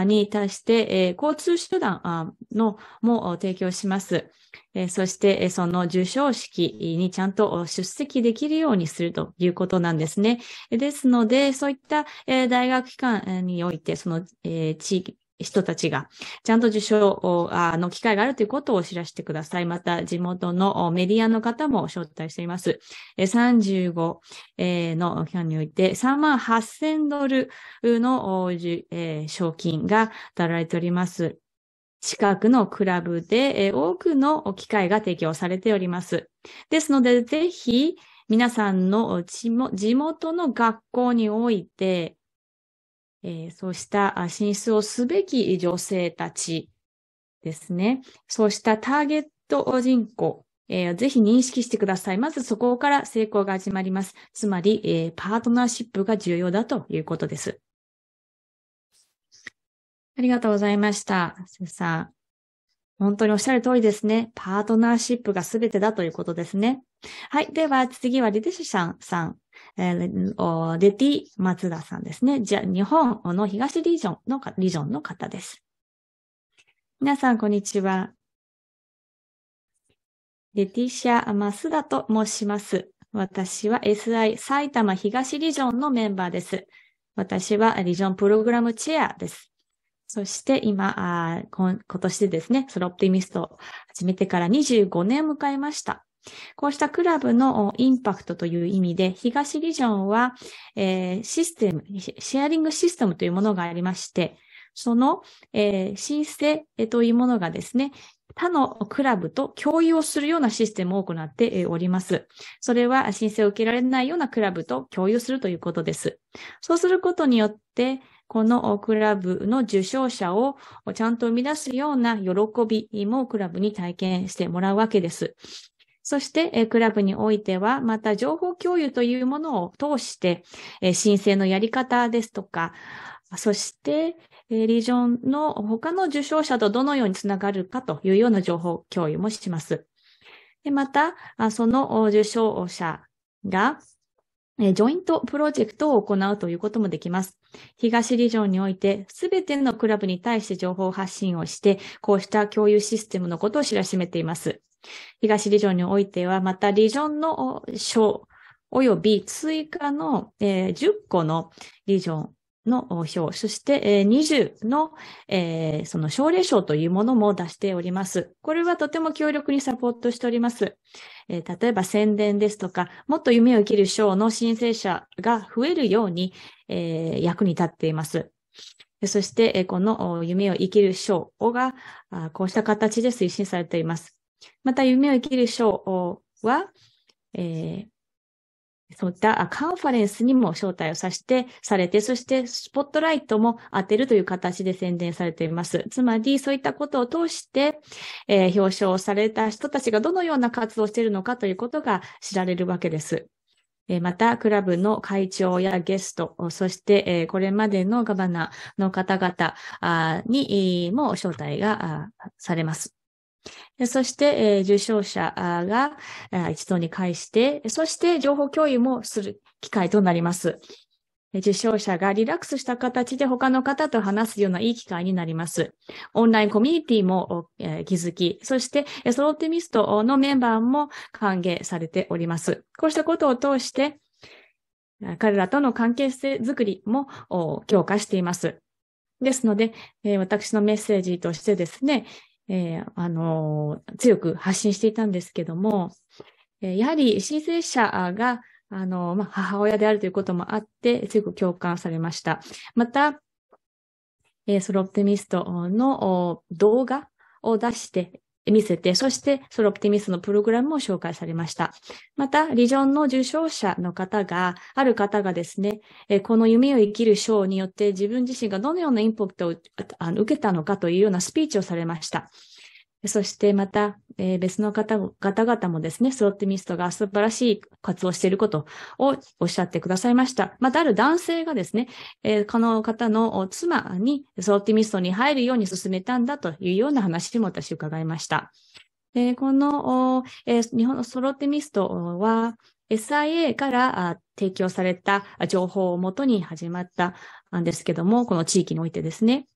に対して、交通手段のも提供します。えそして、その受賞式にちゃんと出席できるようにするということなんですね。ですので、そういった、え大学機関において、その、え地域、人たちが、ちゃんと受賞の機会があるということを知らせてください。また、地元のメディアの方も招待しています。35の期間において、3万8000ドルの賞金が取られております。近くのクラブで、え多くの機会が提供されております。ですので、ぜひ皆さんの地元の学校において、えー、そうした進出をすべき女性たちですね。そうしたターゲット人口、えー、ぜひ認識してください。まずそこから成功が始まります。つまり、えー、パートナーシップが重要だということです。ありがとうございました。スーさん。本当におっしゃる通りですね。パートナーシップが全てだということですね。はい。では、次はリテシャンさん、えー、デティ・松田さんですね。じゃ、日本の東リージョンの、リジョンの方です。皆さん、こんにちは。レティシャ・マスダと申します。私は SI 埼玉東リジョンのメンバーです。私はリジョンプログラムチェアです。そして今、あ今年でですね、ソロオプティミストを始めてから25年を迎えました。こうしたクラブのインパクトという意味で、東リジョンは、えー、システム、シェアリングシステムというものがありまして、その、えー、申請というものがですね、他のクラブと共有をするようなシステムを行っております。それは申請を受けられないようなクラブと共有するということです。そうすることによって、このクラブの受賞者をちゃんと生み出すような喜びもクラブに体験してもらうわけです。そして、クラブにおいては、また情報共有というものを通して、申請のやり方ですとか、そして、リージョンの他の受賞者とどのようにつながるかというような情報共有もします。また、その受賞者が、えジョイントプロジェクトを行うということもできます。東リジョンにおいて、すべてのクラブに対して情報発信をして、こうした共有システムのことを知らしめています。東リジョンにおいては、またリジョンの章、および追加の、え10個のリジョンの表、そして20の、えー、その奨励賞というものも出しております。これはとても強力にサポートしております。えー、例えば宣伝ですとか、もっと夢を生きる賞の申請者が増えるように、えー、役に立っています。そして、この夢を生きる賞が、こうした形で推進されています。また、夢を生きる賞は、えーそういったカンファレンスにも招待をさせて、されて、そしてスポットライトも当てるという形で宣伝されています。つまり、そういったことを通して、えー、表彰された人たちがどのような活動をしているのかということが知られるわけです。また、クラブの会長やゲスト、そして、これまでのガバナの方々にも招待がされます。そして、えー、受賞者が一堂に会して、そして情報共有もする機会となります。受賞者がリラックスした形で他の方と話すようないい機会になります。オンラインコミュニティも、気づき、そして、ソロオテミストのメンバーも歓迎されております。こうしたことを通して、彼らとの関係性づくりも強化しています。ですので、私のメッセージとしてですね、えー、あのー、強く発信していたんですけども、えー、やはり申請者が、あの、まあ、母親であるということもあって、強く共感されました。また、えー、ソロオプティミストの動画を出して、見せて、そしてソロオプティミストのプログラムも紹介されました。また、リジョンの受賞者の方が、ある方がですね、この夢を生きる賞によって自分自身がどのようなインパクトを受けたのかというようなスピーチをされました。そしてまた、えー、別の方方々もですね、スロットミストが素晴らしい活動をしていることをおっしゃってくださいました。また、ある男性がですね、えー、この方の妻にスロットミストに入るように進めたんだというような話も私伺いました。えー、この、えー、日本のスロットミストは、SIA から提供された情報をもとに始まったんですけども、この地域においてですね。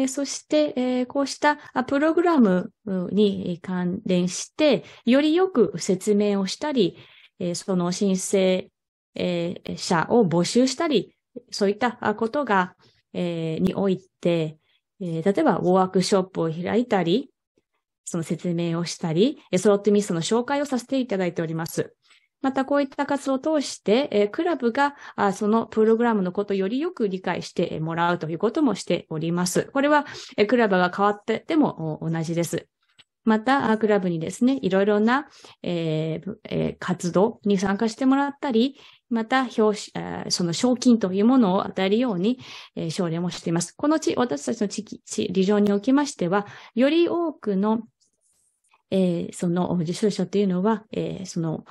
えそして、えこうしたプログラムに関連して、よりよく説明をしたり、えその申請、え者を募集したり、そういったことが、えにおいて、え例えばワークショップを開いたり、その説明をしたり、そろってミスの紹介をさせていただいております。またこういった活動を通して、えクラブがあそのプログラムのことをよりよく理解してもらうということもしております。これは、えクラブが変わってても同じです。また、クラブにですね、いろいろな、えーえー、活動に参加してもらったり、また、表その賞金というものを与えるように、えー、奨励もしています。この地、私たちの地地、理上におきましては、より多くの、えー、その受賞者というのは、えー、その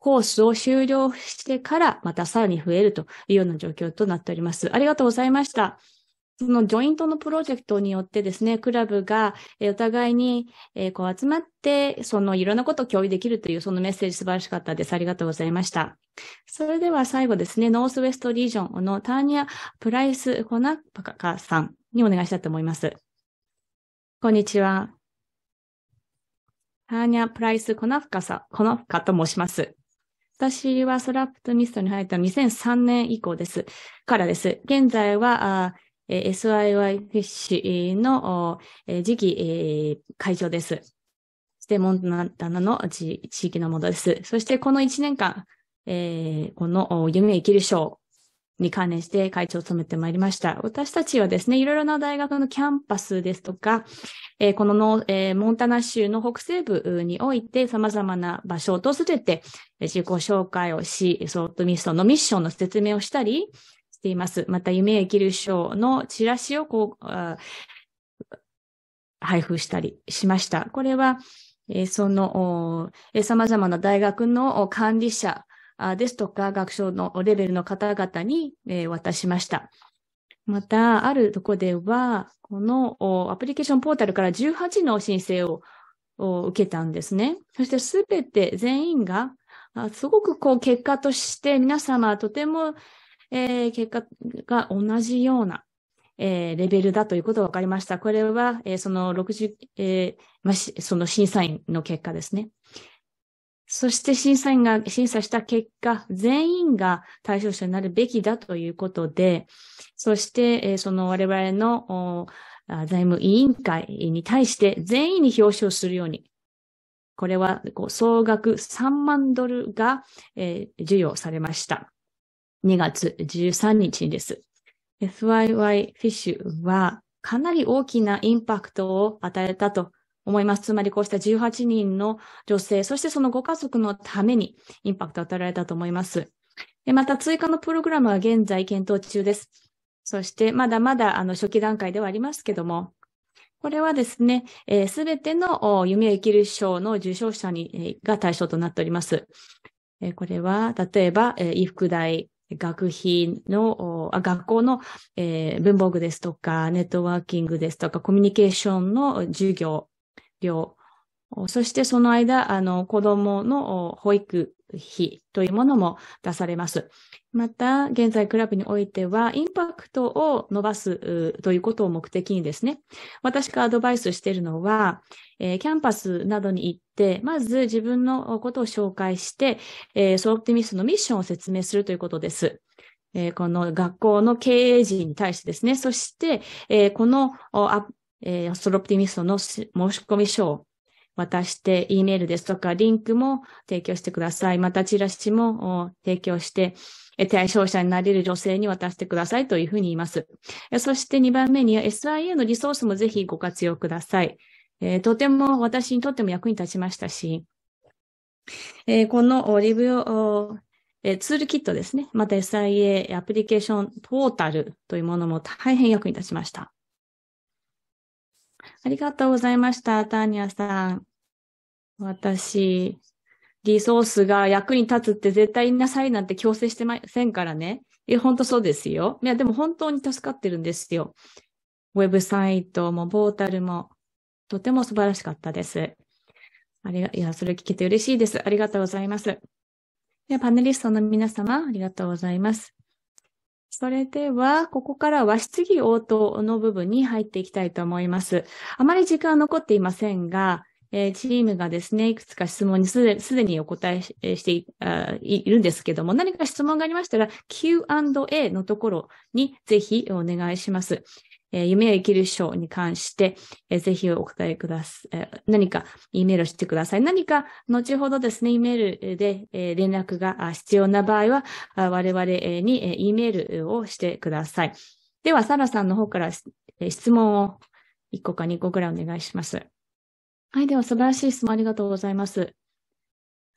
コースを終了してから、またさらに増えるというような状況となっております。ありがとうございました。そのジョイントのプロジェクトによってですね、クラブがお互いにこう集まって、そのいろんなことを共有できるというそのメッセージ素晴らしかったです。ありがとうございました。それでは最後ですね、ノースウェストリージョンのターニア・プライス・コナパカさんにお願いしたいと思います。こんにちは。ハーニャ・プライス・コナフカさ、コナフカと申します。私はソラプトニストに入った2003年以降です。からです。現在は、SIY フィッシュの次期会長です。ステモンタナの地域のものです。そしてこの1年間、えこの夢生きる賞に関連して会長を務めてまいりました。私たちはですね、いろいろな大学のキャンパスですとか、えー、このの、えー、モンタナ州の北西部において様々な場所を訪れて、自己紹介をし、ソートミストのミッションの説明をしたりしています。また、夢生きる賞のチラシをこう、配布したりしました。これは、えー、その、え様々な大学の管理者ですとか学生のレベルの方々に、渡しました。また、あるとこでは、このアプリケーションポータルから18の申請を受けたんですね。そしてすべて全員が、すごくこう結果として皆様とても、え結果が同じような、えレベルだということが分かりました。これは、えその60、えまその審査員の結果ですね。そして審査員が審査した結果、全員が対象者になるべきだということで、そして、その我々の財務委員会に対して全員に表彰するように、これは総額3万ドルが、授与されました。2月13日にです。FYY フィッシュはかなり大きなインパクトを与えたと思います。つまりこうした18人の女性、そしてそのご家族のためにインパクトを与えられたと思います。また追加のプログラムは現在検討中です。そしてまだまだあの初期段階ではありますけども、これはですね、す、えー、べ、ての夢を生きる賞の受賞者に、えー、が対象となっております。えー、これは、例えば、えー、衣服代、学費の、学校の、えー、文房具ですとか、ネットワーキングですとか、コミュニケーションの授業、料、そしてその間、あの、子供の保育費というものも出されます。また、現在クラブにおいては、インパクトを伸ばすということを目的にですね、私がアドバイスしているのは、えー、キャンパスなどに行って、まず自分のことを紹介して、えー、ソロプティミストのミッションを説明するということです。えー、この学校の経営陣に対してですね、そして、えー、このえー、アストロプティミストの申し込み書を渡して、E メールですとか、リンクも提供してください。また、チラシも提供して、対象者になれる女性に渡してくださいというふうに言います。そして2番目に SIA のリソースもぜひご活用ください。えー、とても私にとっても役に立ちましたし、えー、このリブを、えー、ツールキットですね。また SIA アプリケーションポータルというものも大変役に立ちました。ありがとうございました、ターニアさん。私、リソースが役に立つって絶対いなさいなんて強制してませんからね。いや、本当そうですよ。いや、でも本当に助かってるんですよ。ウェブサイトもポータルも、とても素晴らしかったです。ありが、いや、それ聞けて嬉しいです。ありがとうございます。では、パネリストの皆様、ありがとうございます。それでは、ここからは質疑応答の部分に入っていきたいと思います。あまり時間は残っていませんが、えー、チームがですね、いくつか質問にすでにお答えし,、えしているんですけども、何か質問がありましたら、Q&A のところにぜひお願いします。えー、夢を生きる賞に関して、えー、ぜひお答えください、えー、何かイメールをしてください。何か後ほどですね、イメールで、えー、連絡が必要な場合は、我々に、えー、イメールをしてください。では、サラさんの方から、えー、質問を1個か2個くらいお願いします。はい、では素晴らしい質問ありがとうございます。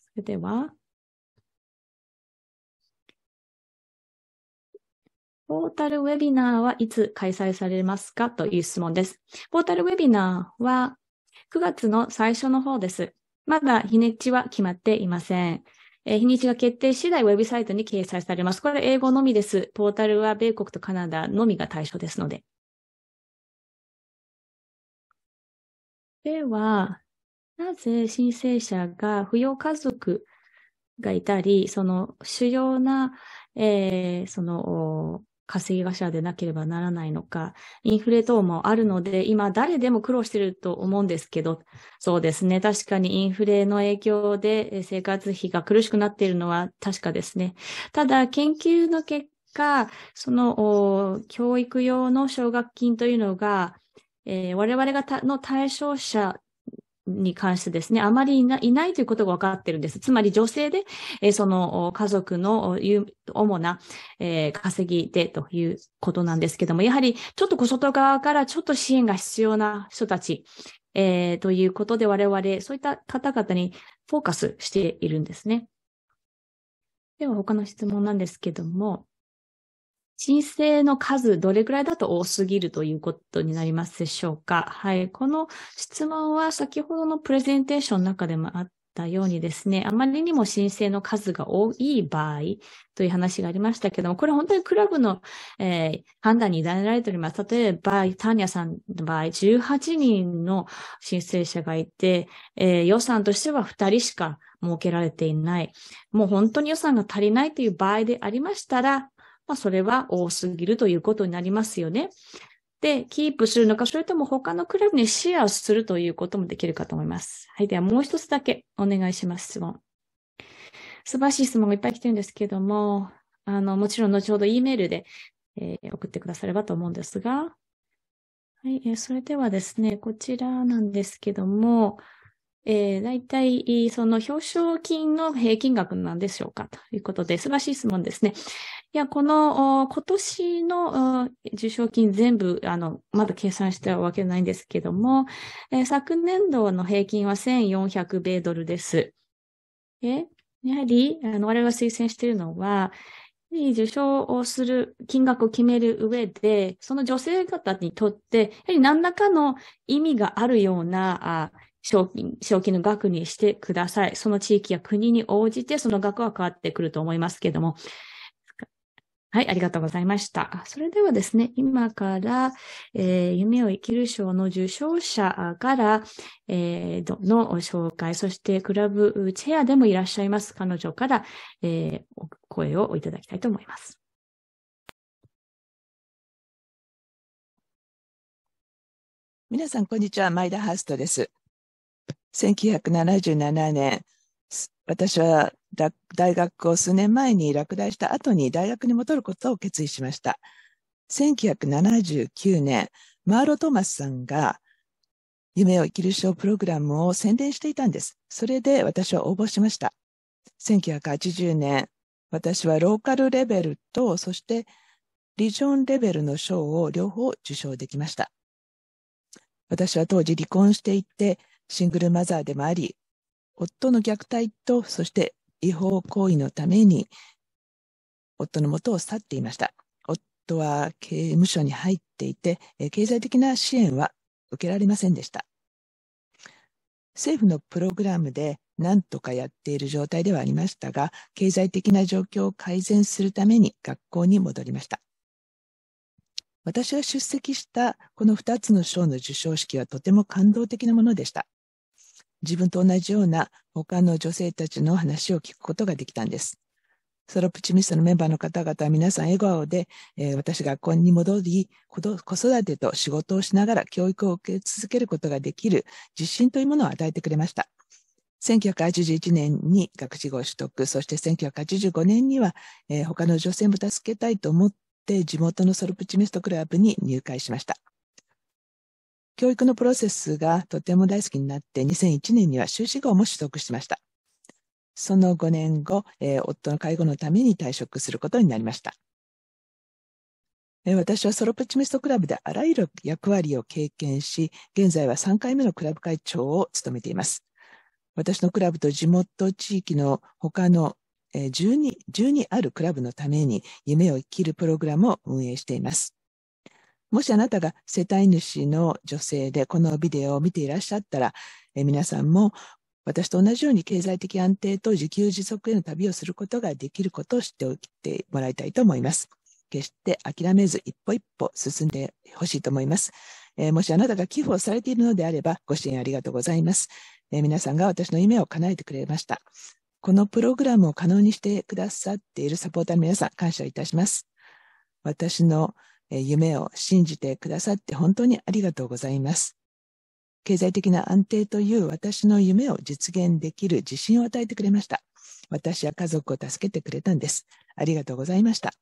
それでは。ポータルウェビナーはいつ開催されますかという質問です。ポータルウェビナーは9月の最初の方です。まだ日にちは決まっていません。えー、日にちが決定次第、ウェブサイトに掲載されます。これ英語のみです。ポータルは米国とカナダのみが対象ですので。では、なぜ申請者が扶養家族がいたり、その主要な、えー、その稼が頭でなければならないのか、インフレ等もあるので、今誰でも苦労してると思うんですけど、そうですね。確かにインフレの影響で生活費が苦しくなっているのは確かですね。ただ、研究の結果、その、教育用の奨学金というのが、えー、我々がの対象者に関してですね、あまりいないということが分かってるんです。つまり女性で、えー、その家族の主な、えー、稼ぎでということなんですけども、やはりちょっと小外側からちょっと支援が必要な人たち、えー、ということで我々、そういった方々にフォーカスしているんですね。では他の質問なんですけども、申請の数、どれくらいだと多すぎるということになりますでしょうか。はい。この質問は先ほどのプレゼンテーションの中でもあったようにですね、あまりにも申請の数が多い場合という話がありましたけども、これ本当にクラブの、えー、判断に委ねられております。例えば、ターニャさんの場合、18人の申請者がいて、えー、予算としては2人しか設けられていない。もう本当に予算が足りないという場合でありましたら、まあ、それは多すぎるということになりますよね。で、キープするのか、それとも他のクラブにシェアするということもできるかと思います。はい。では、もう一つだけお願いします、質問。素晴らしい質問がいっぱい来てるんですけども、あの、もちろん後ほど E メールで、えー、送ってくださればと思うんですが、はい、えー、それではですね、こちらなんですけども、えー、大体、その表彰金の平均額なんでしょうかということで素晴らしい質問ですね。いや、この、今年の受賞金全部、あの、まだ計算してはわけないんですけども、えー、昨年度の平均は1400米ドルです。えやはり、あの、我々が推薦しているのは、受賞をする金額を決める上で、その女性方にとって、やはり何らかの意味があるような、あ賞金、賞金の額にしてください。その地域や国に応じてその額は変わってくると思いますけども。はい、ありがとうございました。それではですね、今から、えー、夢を生きる賞の受賞者から、えー、の紹介、そしてクラブチェアでもいらっしゃいます彼女から、えー、声をいただきたいと思います。皆さん、こんにちは。前田ハーストです。1977年、私は大学を数年前に落第した後に大学に戻ることを決意しました。1979年、マーロ・トーマスさんが夢を生きる賞プログラムを宣伝していたんです。それで私は応募しました。1980年、私はローカルレベルと、そしてリジョンレベルの賞を両方受賞できました。私は当時離婚していて、シングルマザーでもあり、夫の虐待と、そして違法行為のために、夫の元を去っていました。夫は刑務所に入っていて、経済的な支援は受けられませんでした。政府のプログラムで何とかやっている状態ではありましたが、経済的な状況を改善するために学校に戻りました。私が出席したこの2つの賞の授賞式はとても感動的なものでした。自分と同じような他の女性たちの話を聞くことができたんです。ソロプチミストのメンバーの方々は皆さん笑顔で、えー、私学校に戻り、子育てと仕事をしながら教育を受け続けることができる自信というものを与えてくれました。1981年に学士号取得、そして1985年には、えー、他の女性も助けたいと思って地元のソロプチミストクラブに入会しました。教育のプロセスがとても大好きになって2001年には修士号も取得しました。その5年後、えー、夫の介護のために退職することになりました。えー、私はソロプチミストクラブであらゆる役割を経験し、現在は3回目のクラブ会長を務めています。私のクラブと地元地域の他の 12, 12あるクラブのために夢を生きるプログラムを運営しています。もしあなたが世帯主の女性でこのビデオを見ていらっしゃったら、え皆さんも私と同じように経済的安定と自給自足への旅をすることができることを知っておいてもらいたいと思います。決して諦めず一歩一歩進んでほしいと思います。えー、もしあなたが寄付をされているのであれば、ご支援ありがとうございます。えー、皆さんが私の夢を叶えてくれました。このプログラムを可能にしてくださっているサポーターの皆さん、感謝いたします。私の夢を信じてくださって本当にありがとうございます。経済的な安定という私の夢を実現できる自信を与えてくれました。私や家族を助けてくれたんです。ありがとうございました。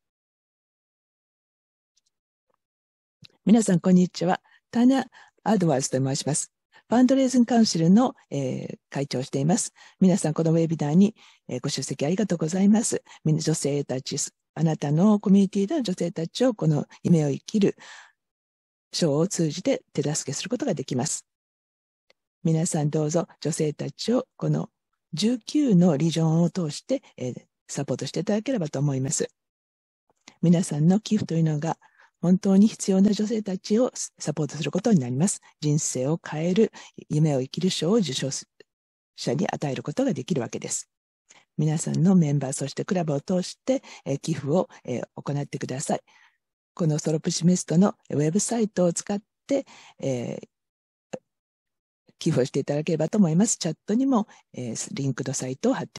皆さん、こんにちは。タナ・アドワーズと申します。ファンドレーズンカウンシルの、えー、会長をしています。皆さん、このウェビナーに、えー、ご出席ありがとうございます。女性たちあなたのコミュニティでの女性たちをこの夢を生きる賞を通じて手助けすることができます。皆さんどうぞ女性たちをこの19のリジョンを通して、えサポートしていただければと思います。皆さんの寄付というのが本当に必要な女性たちをサポートすることになります。人生を変える夢を生きる賞を受賞者に与えることができるわけです。皆さんのメンバー、そしてクラブを通して、え寄付を、え行ってください。このソロプシミストのウェブサイトを使って、え寄付をしていただければと思います。チャットにも、えリンクのサイトを貼って